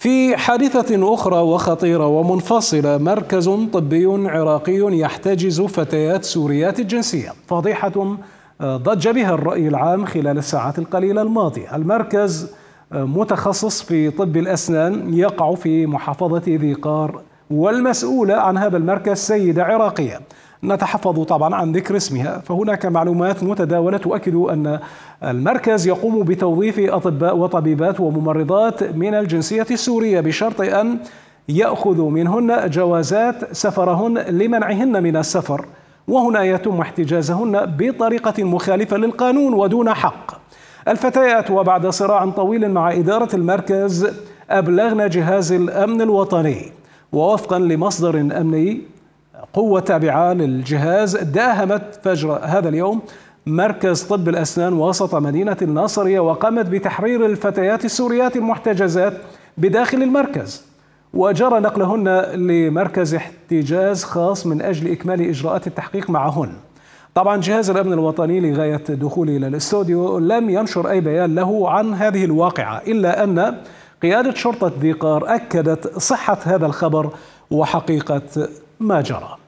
في حادثة أخرى وخطيرة ومنفصلة مركز طبي عراقي يحتجز فتيات سوريات الجنسية فضيحة آه، ضج بها الرأي العام خلال الساعات القليلة الماضية المركز آه، متخصص في طب الأسنان يقع في محافظة ذي قار والمسؤولة عن هذا المركز سيدة عراقية نتحفظ طبعا عن ذكر اسمها فهناك معلومات متداولة تؤكد أن المركز يقوم بتوظيف أطباء وطبيبات وممرضات من الجنسية السورية بشرط أن يأخذوا منهن جوازات سفرهن لمنعهن من السفر وهنا يتم احتجازهن بطريقة مخالفة للقانون ودون حق الفتيات وبعد صراع طويل مع إدارة المركز أبلغن جهاز الأمن الوطني ووفقا لمصدر أمني قوة تابعة للجهاز داهمت فجر هذا اليوم مركز طب الأسنان وسط مدينة الناصرية وقامت بتحرير الفتيات السوريات المحتجزات بداخل المركز وجرى نقلهن لمركز احتجاز خاص من أجل إكمال إجراءات التحقيق معهن طبعا جهاز الأمن الوطني لغاية دخولي إلى الاستوديو لم ينشر أي بيان له عن هذه الواقعة إلا أن قيادة شرطة ذيقار أكدت صحة هذا الخبر وحقيقة ما جرى